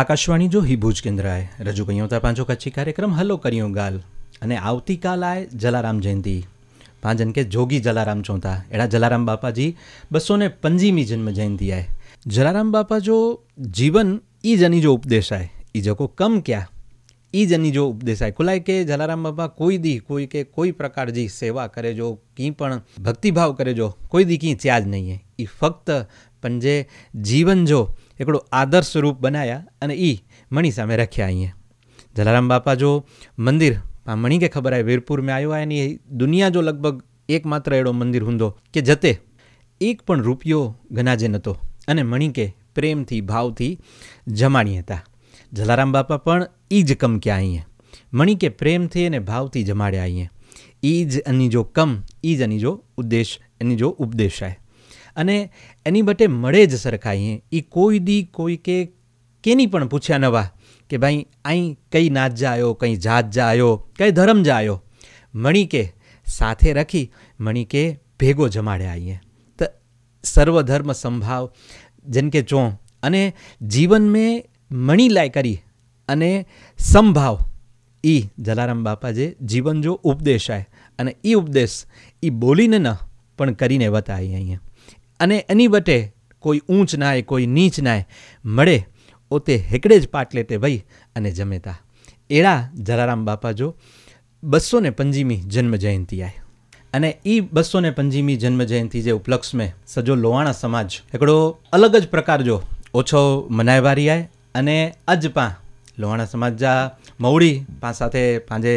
આકાશવાણી જો ભુજ કેન્દ્રાએ રજૂ કર્યો હતા પાંચો કચ્છી કાર્યક્રમ હલો કર્યો ગાલ અને આવતીકાલ આય જલારામ જયંતિ પાંજન કે જોગી જલારામ ચોંતા એડા જલારામ બાપાજી બસો ને પંજીમી જન્મ જયંતિ આય જલારામ બાપા જો જીવન ઈ જની જો ઉપદેશ આય ઈ જકો કમ ક્યાં ઈ જની જો ઉપદેશ આય કુલાય કે જલારામ બાપા કોઈ દી કોઈ કે કોઈ પ્રકારજી સેવા કરે જો કી પણ ભક્તિભાવ કરે જો કોઈ દી કી ચ્યાજ નહીં એ ફક્ત પણ જે જીવન જો એકડો આદર્શ રૂપ બનાવ્યા અને એ મણી સામે રાખ્યા અહીંયા જલારામ બાપા જો મંદિર આ મણી કે ખબર આવે વીરપુર મેં આવ્યો એની દુનિયા જો લગભગ એકમાત્ર એડો મંદિર હુંદો કે જતે એક પણ રૂપિયો ગનાજે નહોતો અને મણી કે પ્રેમથી ભાવથી જમાણી હતા જલારામ બાપા પણ એ જ કમ ક્યાં અહીંયા મણી કે પ્રેમથી અને ભાવથી જમાડ્યા અહીંયા એ જ અની જો કમ એ જ અની જો ઉદ્દેશ એની જો ઉપદેશ ઉપદેશાય અને એની બટે મળે જ સરખા અહીં એ કોઈ દી કોઈ કે કેની પણ પૂછ્યા નવા કે ભાઈ અહીં કઈ નાચ આવ્યો કઈ જાત જા આવ્યો કઈ ધર્મ આવ્યો મણિકે સાથે રાખી મણિકે ભેગો જમાડ્યા અહીંયા તો સર્વધર્મ સંભાવ જેમ કે ચો અને જીવન મેં મણિલાય કરી અને સંભાવ એ જલારામ બાપા જે જીવન જો ઉપદેશ આય અને એ ઉપદેશ એ બોલીને ન પણ કરીને બતાવી અહીંયા અને એની બટે કોઈ ઊંચ નાય કોઈ નીચ નાય મળે ઓતે હેકડે જ પાટલેટે ભઈ અને જમેતા એળા જલારામ બાપા જો બસો ને પંજીમી જન્મજયંતિ આય અને એ બસો ને પંજીમી જન્મજયંતિ જે ઉપલક્ષમાં સજો લોહાણા સમાજ હિકડો અલગ જ પ્રકાર જો ઓછો મનાયવારી આય અને અજ પા લોહાણા સમાજ જા મવડી પા સાથે પાંજે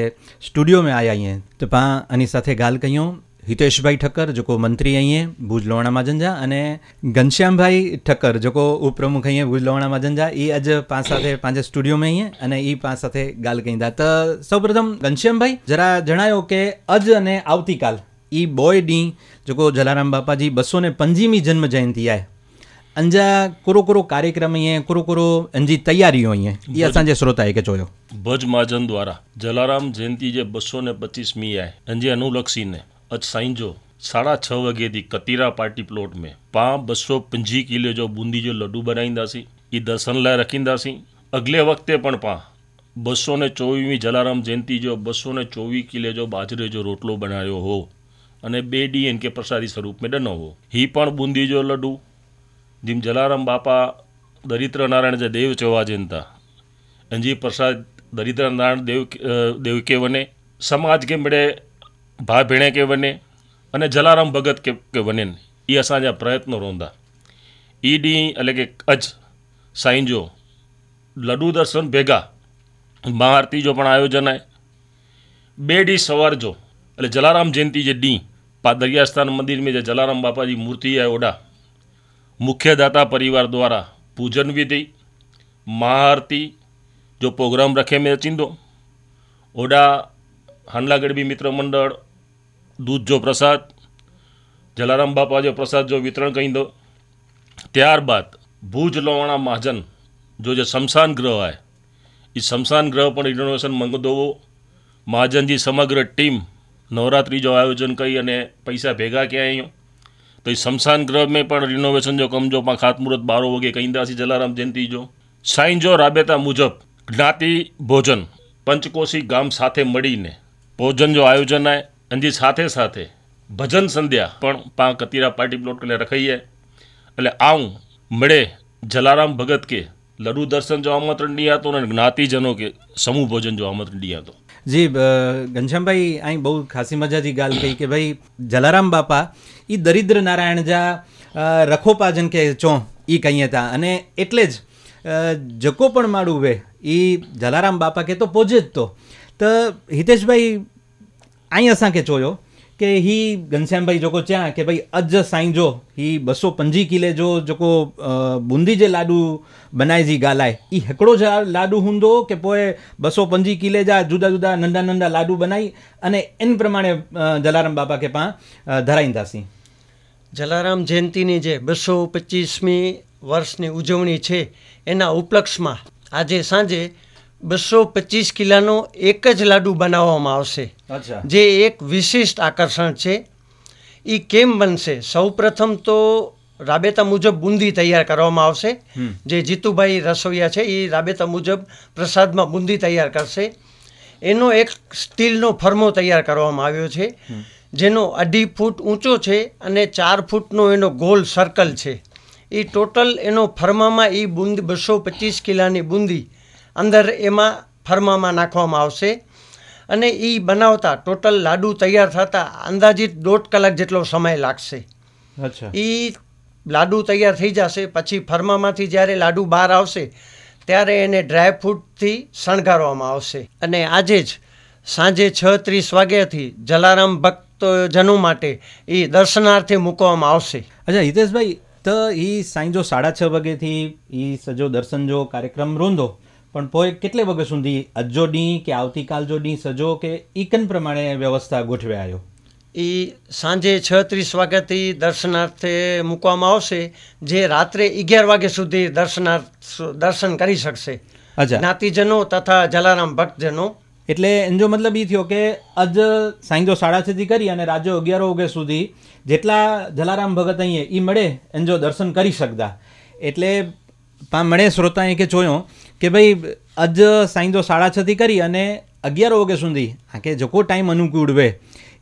સ્ટુડિયો મેં આયા અહીંયા તો પા આની સાથે ગાલ કહ્યું હિતેશભાઈ ઠક્કર જોકો મંત્રી અહીંયા ભુજ લોણામાં જંજા અને ઘનશ્યામભાઈ ઠક્કર જોકો ઉપપ્રમુખ અહીંયા ભુજ લોણામાં જંજા એ આજ પાંચ સાથે પાંચે સ્ટુડિયોમાં અહીંયા અને એ પાંચ સાથે ગાલ કહી દા તો સૌપ્રથમ ઘનશ્યામભાઈ જરા જણાયો કે અજ અને આવતીકાલ એ બોય ડી જોકો જલારામ બાપાજી બસો ને પંજીમી જન્મ જયંતિ આય અંજા કોરો કોરો કાર્યક્રમ અહીંયા કોરો કોરો અંજી તૈયારીઓ અહીંયા એ અસાંજે શ્રોતાએ કે જોયો ભજ મહાજન દ્વારા જલારામ જયંતિ જે બસો ને પચીસમી આય અંજે અનુલક્ષીને अज साईं जो साढा छह वॻे जी कतीरा पार्टी प्लॉट में पाण ॿ सौ पंजीह किले जो बूंदी जो लॾूं बनाईंदासीं ई दर्शन लाइ रखींदासीं अॻिले वक़्ते पण पाण ॿ सौ ने चोवीहवीं जलाराम जयंती जो ॿ सौ ने चोवीह किले जो बाजरे जो रोटलो बनायो हो અને બે ડી એન કે પ્રસાદી સ્વરૂપે ડનો હો હી પણ બુંદી જો લડુ જીમ જલારામ બાપા દરિદ્ર નારાયણ જે દેવ ચવા જનતા અંજી પ્રસાદ દરિદ્ર નારાયણ દેવ દેવ કે વને સમાજ કે મળે ભા ભીણે કે વને અને જલારામ ભગત કે કે વનેન એ અસાંજા પ્રયત્નો રોંદા ઈ ડી એટલે કે અજ સાંજો લડુ દર્શન ભેગા મહાઆરતી જો પણ આયોજન આય બે ડી સવાર જો એટલે જલારામ જયંતિ જે ડી પા દરિયાસ્થાન મંદિર મેં જે જલારામ બાપાજી મૂર્તિ આય ઓડા મુખ્ય દાતા પરિવાર દ્વારા પૂજન વિધિ મહાઆરતી જો પ્રોગ્રામ રખે મેં ચીંદો ઓડા હાંડલાગઢબી મિત્ર મંડળ દૂધ જો પ્રસાદ જલારામ બાપા જો પ્રસાદ જો વિતરણ કહી દો ત્યારબાદ ભુજ લોવાણા મહાજન જો જે શમશાન ગ્રહ આય એ શમશાન ગ્રહ પણ ઇન્ડોનેશન મંગદોવો મહાજનજી સમગ્ર ટીમ નવરાત્રિ જો આયોજન કરી અને પૈસા ભેગા ક્યાં અહીંયા તો એ શમશાન ગ્રહ મેં પણ રિનોવેશન જો કમજો પણ ખાતમુહૂર્ત બારો વગે કહીદાસી જલારામ જયંતિ જો સાઈન જો રાબેતા મુજબ જ્ઞાતિ ભોજન પંચકોશી ગામ સાથે મળીને ભોજન જો આયોજન આય અને સાથે સાથે ભજન સંધ્યા પણ પા કતીરા પાર્ટી પ્લોટ કરીને રખાઈએ એટલે આવું મળે જલારામ ભગત કે લડુ દર્શન જો આમંત્રણ નહીં આવતો અને જ્ઞાતિજનો કે સમૂહ ભોજન જો આમંત્રણ નહીં આવતો જી ઘનશ્યામભાઈ અહીં બહુ ખાસી મજાજી ગાલ કહી કે ભાઈ જલારામ બાપા એ દરિદ્ર નારાયણ જા રખોપાજન કે ચો એ કહીએ હતા અને એટલે જ જકો પણ માડું વે એ જલારામ બાપા કે તો પોજે જ તો હિતેશભાઈ અહીં असांखे चयो કે हीउ घनश्याम भाई जेको चयां की भई अॼु साईं जो हीउ ॿ सौ पंजी किले जो जेको बूंदी जे लाॾू बनाइजी ॻाल्हाए हीउ हिकिड़ो जा लाॾू हूंदो की पोइ ॿ सौ पंजी किले जा जुदा जुदा नंढा नंढा लाॾू बनाई અને इन પ્રમાણે જલારામ બાપા કે પા ધરાઈંદાસી જલારામ જયંતિની જે બસો પચીસમી વર્ષની ઉજવણી છે એના ઉપલક્ષમાં આજે સાંજે બસો પચીસ કિલાનો એક જ લાડુ બનાવવામાં આવશે જે એક વિશિષ્ટ આકર્ષણ છે એ કેમ બનશે સૌપ્રથમ તો રાબેતા મુજબ બુંદી તૈયાર કરવામાં આવશે જે જીતુભાઈ રસોઈયા છે એ રાબેતા મુજબ પ્રસાદમાં બુંદી તૈયાર કરશે એનો એક સ્ટીલનો ફર્મો તૈયાર કરવામાં આવ્યો છે જેનો અઢી ફૂટ ઊંચો છે અને ચાર ફૂટનો એનો ગોલ સર્કલ છે એ ટોટલ એનો ફર્મામાં એ બુંદી બસો પચીસ કિલાની બુંદી અંદર એમાં ફર્મામાં નાખવામાં આવશે અને એ બનાવતા ટોટલ લાડુ તૈયાર થતા અંદાજિત દોઢ કલાક જેટલો સમય લાગશે અચ્છા એ લાડુ તૈયાર થઈ જશે પછી ફર્મામાંથી જ્યારે લાડુ બહાર આવશે ત્યારે એને ડ્રાયફ્રૂટથી શણગારવામાં આવશે અને આજે જ સાંજે છ ત્રીસ વાગ્યાથી જલારામ ભક્તજનો માટે એ દર્શનાર્થે મૂકવામાં આવશે અચ્છા હિતેશભાઈ તો એ સાંજો સાડા છ વાગ્યાથી એ સજો દર્શન જો કાર્યક્રમ રોંધો પણ પોએ કેટલે વગર સુધી આજજો ડી કે આવતીકાલ જો ડી સજો કે ઈકન પ્રમાણે વ્યવસ્થા ગોઠવે આવ્યો એ સાંજે છ ત્રીસ વાગ્યાથી દર્શનાર્થે મૂકવામાં આવશે જે રાત્રે અગિયાર વાગ્યા સુધી દર્શનાર્થ દર્શન કરી શકશે જ્ઞાતિજનો તથા જલારામ ભક્તજનો એટલે એનો મતલબ એ થયો કે અજ સાંજો સાડા છથી કરી અને રાજો અગિયાર વાગ્યા સુધી જેટલા જલારામ ભગત અહીંયા એ મળે એનો દર્શન કરી શકતા એટલે પામણે શ્રોતાએ કે જોયો કે ભાઈ આજ સાંજો સાડા છથી કરી અને અગિયાર વાગે સુધી આ કે જકો ટાઈમ અનુકૂળ વે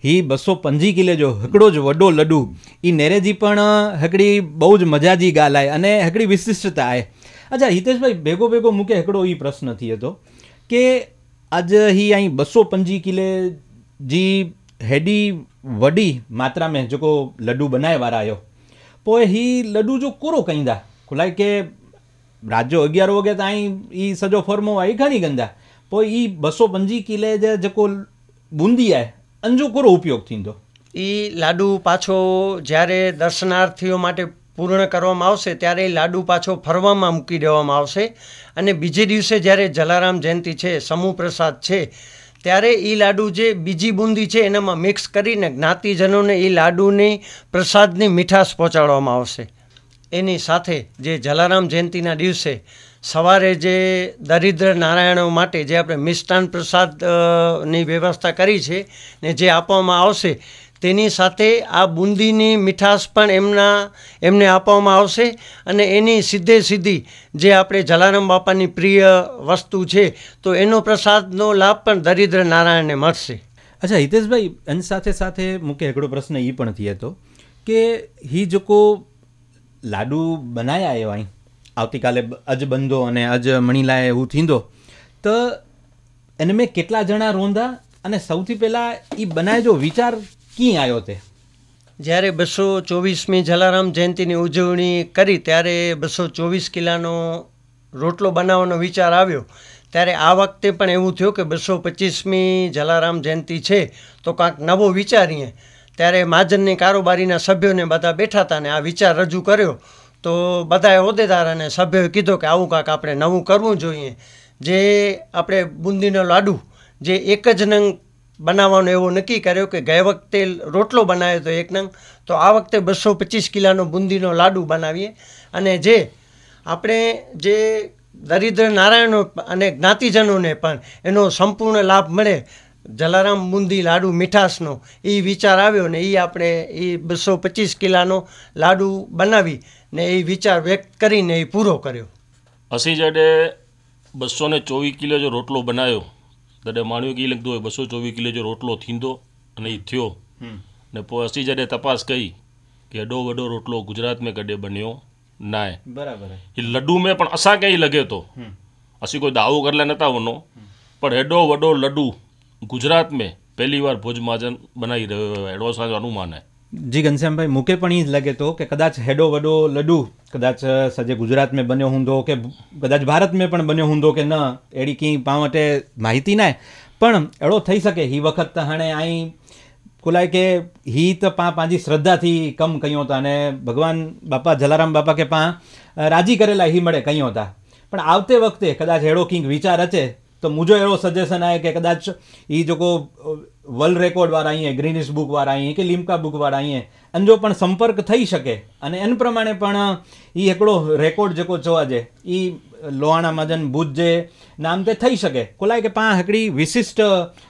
હી બસો પંજી કિલે જો હકડો જ વડો લડુ એ નેરેજી પણ હકડી બહુ જ મજાજી ગાલાય અને હકડી વિશિષ્ટતા આય અચ્છા હિતેશભાઈ ભેગો ભેગો મૂકે હકડો એ પ્રશ્ન થયો હતો કે આજ હી અહીં બસો પંજી કિલે જી હેડી વડી માત્રા મેં જકો લડુ બનાય વારા આવ્યો પોએ હી લડુ જો કોરો કઈંદા ખુલાય કે રાજ્યો जो अॻियारु वॻे ताईं ई सॼो फॉर्मो आहे घणी गंदा पोइ ई ॿ सौ पंजी किले जा जेको बूंदी आहे अंजो कोरो उपयोग એ લાડુ પાછો જ્યારે દર્શનાર્થીઓ માટે પૂર્ણ કરવામાં આવશે ત્યારે એ લાડુ પાછો ફરવામાં મૂકી દેવામાં આવશે અને બીજે દિવસે જ્યારે જલારામ જયંતિ છે સમૂહ પ્રસાદ છે ત્યારે એ લાડુ જે બીજી બુંદી છે એનામાં મિક્સ કરીને જ્ઞાતિજનોને એ લાડુની પ્રસાદની મીઠાશ પહોંચાડવામાં આવશે એની સાથે જે જલારામ જયંતિના દિવસે સવારે જે દરિદ્ર નારાયણો માટે જે આપણે મિષ્ટાન પ્રસાદની વ્યવસ્થા કરી છે ને જે આપવામાં આવશે તેની સાથે આ બુંદીની મીઠાશ પણ એમના એમને આપવામાં આવશે અને એની સીધે સીધી જે આપણે જલારામ બાપાની પ્રિય વસ્તુ છે તો એનો પ્રસાદનો લાભ પણ દરિદ્ર નારાયણને મળશે અચ્છા હિતેશભાઈ એની સાથે સાથે મૂકે એકડો પ્રશ્ન એ પણ થયો હતો કે હી જોકો લાડુ બનાયા એવા અહીં આવતીકાલે અજ બંધો અને અજ મણીલાએ એવું થીંદો તો એને મેં કેટલા જણા રોંધા અને સૌથી પહેલાં એ બનાવજો વિચાર કી આવ્યો તે જ્યારે બસો ચોવીસમી જલારામ જયંતિની ઉજવણી કરી ત્યારે બસો ચોવીસ કિલ્લાનો રોટલો બનાવવાનો વિચાર આવ્યો ત્યારે આ વખતે પણ એવું થયું કે બસો પચીસમી જલારામ જયંતિ છે તો કાંક નવો વિચારીએ ત્યારે મહાજનની કારોબારીના સભ્યોને બધા બેઠા હતા ને આ વિચાર રજૂ કર્યો તો બધાએ હોદ્દેદાર અને સભ્યોએ કીધો કે આવું કાંક આપણે નવું કરવું જોઈએ જે આપણે બુંદીનો લાડુ જે એક જ નંગ બનાવવાનો એવો નક્કી કર્યો કે ગયા વખતે રોટલો બનાવ્યો હતો એક નંગ તો આ વખતે બસો પચીસ કિલાનો બુંદીનો લાડુ બનાવીએ અને જે આપણે જે દરિદ્ર નારાયણો અને જ્ઞાતિજનોને પણ એનો સંપૂર્ણ લાભ મળે જલારામ બુંદી લાડુ મીઠાશનો એ વિચાર આવ્યો ને એ આપણે એ બસો પચીસ કિલાનો લાડુ બનાવી ને એ વિચાર વ્યક્ત કરીને એ પૂરો કર્યો હસી જડે બસો ને ચોવીસ કિલો જો રોટલો બનાવ્યો તॾहिं માણ્યું કે એ લખતું હોય બસો ચોવીસ કિલો જો રોટલો થીंदो અને એ થયો ને પોइ હસી જॾहिं તપાસ कई કે એॾो वॾो રોટલો ગુજરાત में कॾहिं બન્યો નાય બરાબર એ લડ્ડુ મેં પણ અસાं कंहिं लॻे थो असीं कोई दावो करे नथा वञूं पर हेॾो वॾो લડ્ડુ ગુજરાત में પહેલી વાર ભુજ મહાજન બનાવી રહ્યો હોય એડવો સાંજ અનુમાન હે જી ઘનશ્યામભાઈ મૂકે પણ એ જ લગે તો કે કદાચ હેડો વડો લડુ કદાચ સજે ગુજરાત મેં બન્યો હૂંદો કે કદાચ ભારત મેં પણ બન્યો હૂંદો કે ન એડી કંઈ પાવટે માહિતી ના પણ એડો થઈ શકે હી વખત હાણે અહીં કોલાય કે હી તો પા પાંજી શ્રદ્ધાથી કમ કહ્યું હતા અને ભગવાન બાપા જલારામ બાપા કે પા રાજી કરેલા હી મળે કહ્યું હતા પણ આવતે વખતે કદાચ હેડો કિંગ વિચાર અચે તો મુજો એવો સજેશન આવે કે કદાચ એ જોકો વર્લ્ડ રેકોર્ડવાળા અહીંયા ગ્રીનિશ બુક વાળા અહીંયા કે લીમકા બુકવાળા અહીંયા અને જો પણ સંપર્ક થઈ શકે અને એન પ્રમાણે પણ એ એકડો રેકોર્ડ જેકો જોવા જે એ લોહાણામાં જન ભુજ જે નામ તે થઈ શકે કોલાય કે પા હકડી વિશિષ્ટ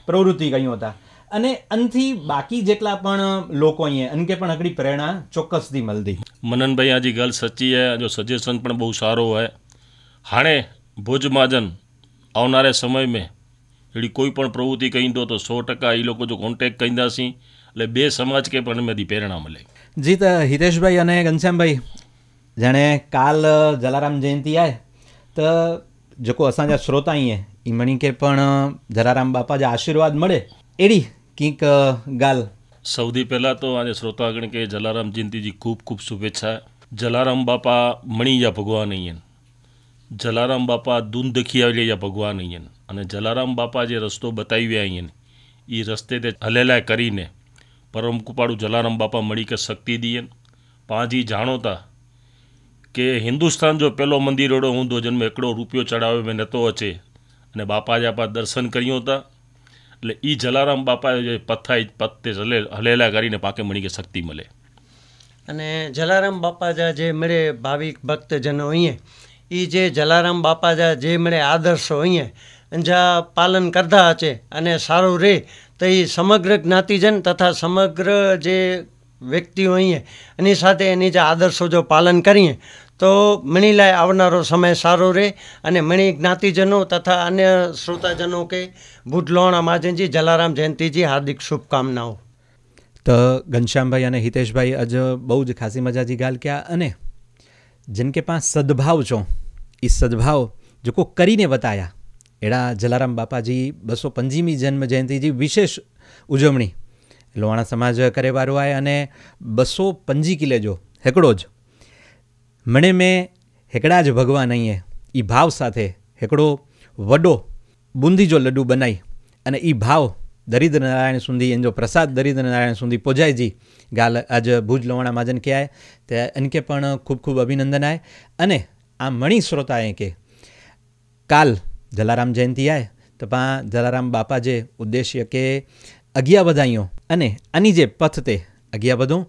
પ્રવૃત્તિ કહ્યું હતા અને અનથી બાકી જેટલા પણ લોકો અહીંયા અન કે પણ હકડી પ્રેરણા ચોક્કસથી મળતી મનનભાઈ આજી ગલ સચ્ચી હે જો સજેશન પણ બહુ સારો હે હાણે ભુજ મહાજન اونારે સમય મે એડી કોઈ પણ પ્રવૃતિ કઈ તો તો 100% ઈ લોકો જો કોન્ટેક્ટ કઈંદા સી એટલે બે સમાજ કે પરમેધી પ્રેરણા મળે જી તા હિરેશભાઈ અને ગનશામભાઈ જાણે કાલ જલારામ જયંતિ આય ત જોકો આસાના શ્રોતા હી હે ઈ મણી કે પણ જલારામ બાપા જ આશીર્વાદ મળે એડી કીક ગાલ સૌદી પેલા તો આ શ્રોતાઓને કે જલારામ જયંતિજી ખૂબ ખૂબ શુભેચ્છાઓ જલારામ બાપા મણીયા ભગવાન એ જલારામ બાપા દૂન દખી આવેલી ભગવાન અહીંયા અને જલારામ બાપા જે રસ્તો બતાવ્યા અહીંયા એ રસ્તે તે હલેલા કરીને પરમ કુપાળું જલારામ બાપા મળી કે શક્તિ દીએ પાંજી જાણોતા કે હિન્દુસ્તાન જો પહેલો મંદિર એડો ઊંધો જન્મ એકડો રૂપિયો ચડાવે મેં નહોતો અચે અને બાપા જાપા દર્શન કર્યો હતા એટલે એ જલારામ બાપા જે પથ્થાઈ પત્તે હલે હલેલા કરીને પાકે મણી કે શક્તિ મળે અને જલારામ બાપા જે મળે ભાવિક ભક્તજનો અહીંયા એ જે જલારામ બાપા જે મને આદર્શો અહીંયા જા પાલન કરતા હશે અને સારું રહે તો એ સમગ્ર જ્ઞાતિજન તથા સમગ્ર જે વ્યક્તિઓ અહીંયા એની સાથે એની જે આદર્શો જો પાલન કરીએ તો મણી મણીલાય આવનારો સમય સારો રહે અને મણી જ્ઞાતિજનો તથા અન્ય શ્રોતાજનો કે ભૂટલોણા મહાજનજી જલારામ જયંતિજી હાર્દિક શુભકામનાઓ તો ઘનશ્યામભાઈ અને હિતેશભાઈ આજ બહુ જ ખાસી મજાજી ગાલ ક્યાં અને जिनके पास सद्भाव चो इस सद्भाव जेको करी ने वताया अहिड़ा जलाराम बापा जी ॿ सौ पंजवीह जन्म जयंती जी विशेष उजवणी लोहाणा समाज करे वारो आहे अने ॿ सौ पंजी किले जो हिकिड़ो ज मणे में हिकिड़ा ज भॻवान ई ई भाव સાથે हिकिड़ो वॾो बूंदी जो लॾूं बनाई અને એ ભાવ દરિદ્ર નારાયણ સુધી इनजो પ્રસાદ દરિદ્ર નારાયણ સુધી પહોંચાયજી ગાલ આજ ભુજ લવણા માજન કે આય તે इनके પણ ખૂબ ખૂબ અભિનંદન આય અને આ મણી શ્રોતાએ કે કાલ જલારામ જયંતિ આય તો પા જલારામ બાપા જે ઉદ્દેશ્ય કે અગિયા વધાઈઓ અને આની જે પથ તે અગિયા વધું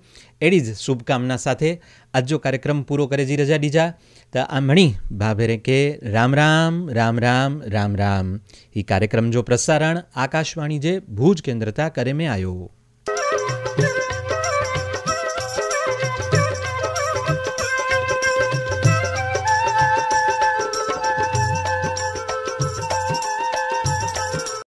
એડી જ શુભકામના સાથે આજનો કાર્યક્રમ પૂરો કરે જી રજા ડીજા તો આ મણી ભાભેરે કે રામ રામ રામ રામ રામ રામ એ કાર્યક્રમ જો પ્રસારણ આકાશવાણી જે ભુજ કેન્દ્રતા કરે મેં આવ્યો